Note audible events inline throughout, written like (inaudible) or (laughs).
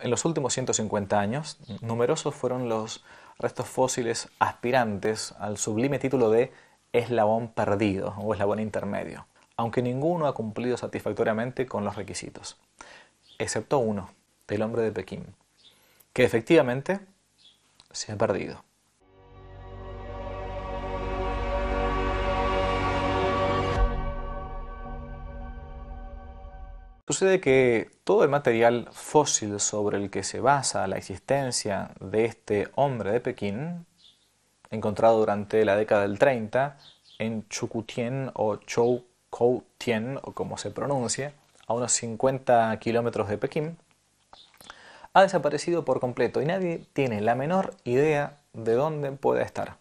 En los últimos 150 años, numerosos fueron los restos fósiles aspirantes al sublime título de eslabón perdido o eslabón intermedio, aunque ninguno ha cumplido satisfactoriamente con los requisitos, excepto uno, del hombre de Pekín, que efectivamente se ha perdido. Sucede que todo el material fósil sobre el que se basa la existencia de este hombre de Pekín, encontrado durante la década del 30 en Chukutien o Choukoutien, o como se pronuncia, a unos 50 kilómetros de Pekín, ha desaparecido por completo y nadie tiene la menor idea de dónde pueda estar.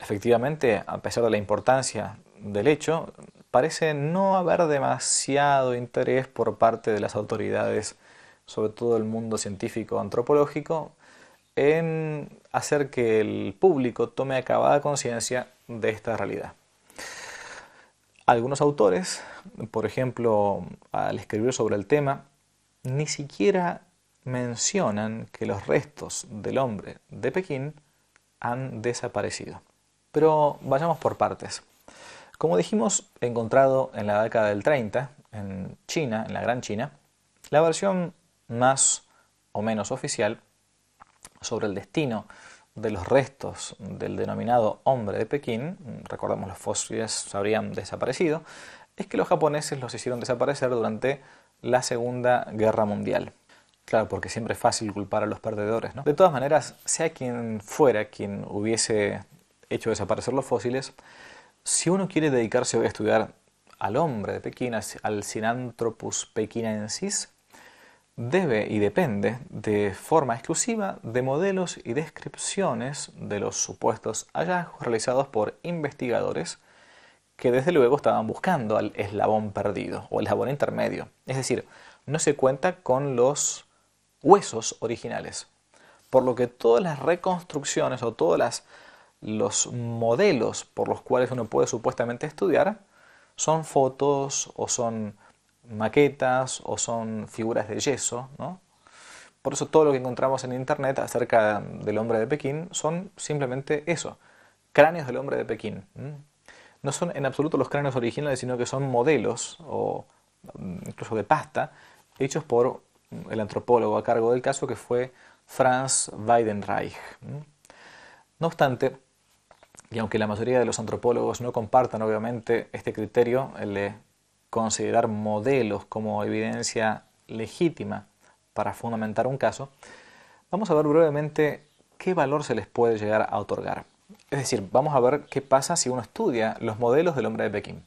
Efectivamente, a pesar de la importancia del hecho, parece no haber demasiado interés por parte de las autoridades, sobre todo el mundo científico antropológico, en hacer que el público tome acabada conciencia de esta realidad. Algunos autores, por ejemplo, al escribir sobre el tema, ni siquiera mencionan que los restos del hombre de Pekín han desaparecido. Pero vayamos por partes. Como dijimos, encontrado en la década del 30, en China, en la Gran China, la versión más o menos oficial sobre el destino de los restos del denominado hombre de Pekín, recordamos los fósiles habrían desaparecido, es que los japoneses los hicieron desaparecer durante la Segunda Guerra Mundial. Claro, porque siempre es fácil culpar a los perdedores, ¿no? De todas maneras, sea quien fuera quien hubiese hecho desaparecer los fósiles, si uno quiere dedicarse a estudiar al hombre de Pekín, al Sinanthropus pekinensis, debe y depende de forma exclusiva de modelos y descripciones de los supuestos hallazgos realizados por investigadores que desde luego estaban buscando al eslabón perdido o el eslabón intermedio. Es decir, no se cuenta con los huesos originales. Por lo que todas las reconstrucciones o todas las los modelos por los cuales uno puede supuestamente estudiar son fotos o son maquetas o son figuras de yeso. Por eso todo lo que encontramos en Internet acerca del hombre de Pekín son simplemente eso, cráneos del hombre de Pekín. No son en absoluto los cráneos originales, sino que son modelos o mm, incluso de pasta hechos por mm, el antropólogo a cargo del caso que fue Franz Weidenreich. No obstante, y aunque la mayoría de los antropólogos no compartan obviamente este criterio, el de considerar modelos como evidencia legítima para fundamentar un caso, vamos a ver brevemente qué valor se les puede llegar a otorgar. Es decir, vamos a ver qué pasa si uno estudia los modelos del hombre de Pekín.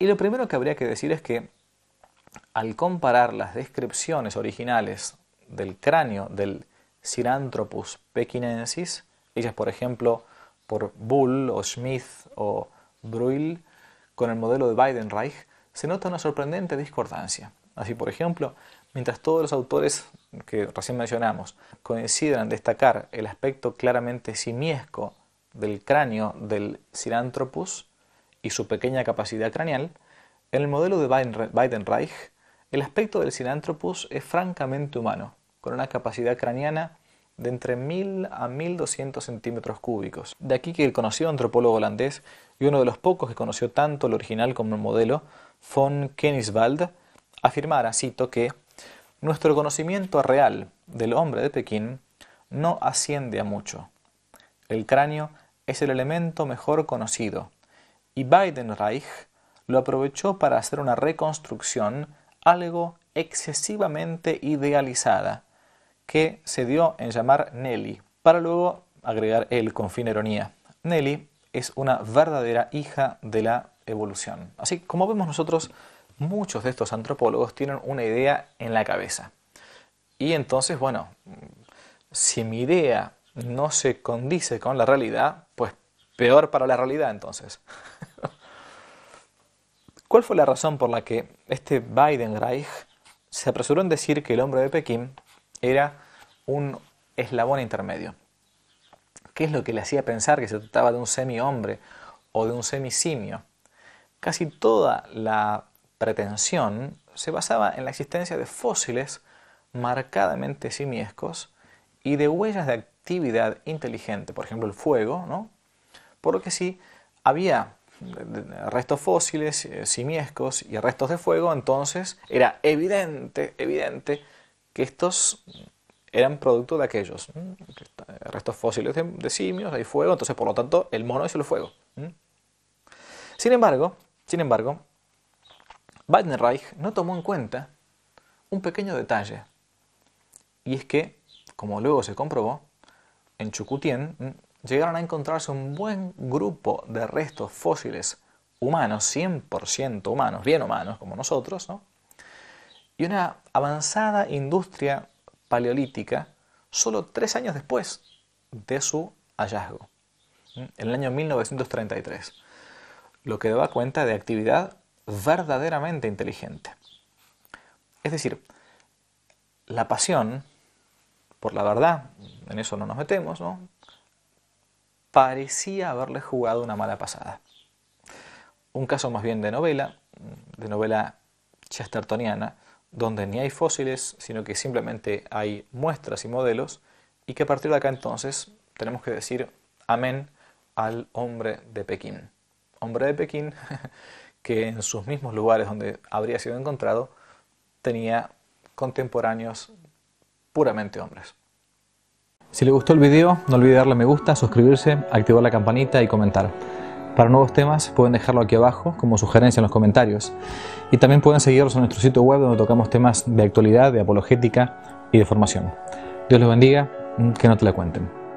Y lo primero que habría que decir es que al comparar las descripciones originales del cráneo del Ciranthropus Pekinensis, ellas por ejemplo por Bull o Smith o Bruil con el modelo de Weidenreich, se nota una sorprendente discordancia. Así, por ejemplo, mientras todos los autores que recién mencionamos coincidan en destacar el aspecto claramente simiesco del cráneo del Ciranthropus y su pequeña capacidad craneal, en el modelo de Weidenreich, el aspecto del Ciranthropus es francamente humano, con una capacidad craneana de entre 1000 a 1200 centímetros cúbicos. De aquí que el conocido antropólogo holandés y uno de los pocos que conoció tanto el original como el modelo, von Kenniswald, afirmara, cito, que nuestro conocimiento real del hombre de Pekín no asciende a mucho. El cráneo es el elemento mejor conocido y Weidenreich lo aprovechó para hacer una reconstrucción algo excesivamente idealizada que se dio en llamar Nelly, para luego agregar el, con fin ironía. Nelly es una verdadera hija de la evolución. Así como vemos nosotros, muchos de estos antropólogos tienen una idea en la cabeza. Y entonces, bueno, si mi idea no se condice con la realidad, pues peor para la realidad entonces. (laughs) ¿Cuál fue la razón por la que este Biden se apresuró en decir que el hombre de Pekín era un eslabón intermedio. ¿Qué es lo que le hacía pensar que se trataba de un semi-hombre o de un semi Casi toda la pretensión se basaba en la existencia de fósiles marcadamente simiescos y de huellas de actividad inteligente, por ejemplo el fuego, ¿no? porque si había restos fósiles, eh, simiescos y restos de fuego, entonces era evidente, evidente que estos eran producto de aquellos. Eh, restos fósiles de, simios, hay fuego, entonces por lo tanto el mono hizo el fuego. Sin embargo, sin embargo, no tomó en cuenta un pequeño detalle. Y es que, como luego se comprobó, en Chucutien llegaron a encontrarse un buen grupo de restos fósiles humanos, 100% humanos, bien humanos como nosotros, ¿no? y una avanzada industria paleolítica solo tres años después de su hallazgo, en el año 1933, lo que daba cuenta de actividad verdaderamente inteligente. Es decir, la pasión por la verdad, en eso no nos metemos, parecía haberle jugado una mala pasada. Un caso más bien de novela, de novela chestertoniana, donde ni hay fósiles, sino que simplemente hay muestras y modelos, y que a partir de acá entonces tenemos que decir amén al hombre de Pekín. Hombre de Pekín (laughs) que en sus mismos lugares donde habría sido encontrado tenía contemporáneos puramente hombres. Si le gustó el video, no olvide darle me gusta, suscribirse, activar la campanita y comentar. Para nuevos temas pueden dejarlo aquí abajo como sugerencia en los comentarios y también pueden seguirnos en nuestro sitio web donde tocamos temas de actualidad, de apologética y de formación. Dios los bendiga, que no te la cuenten.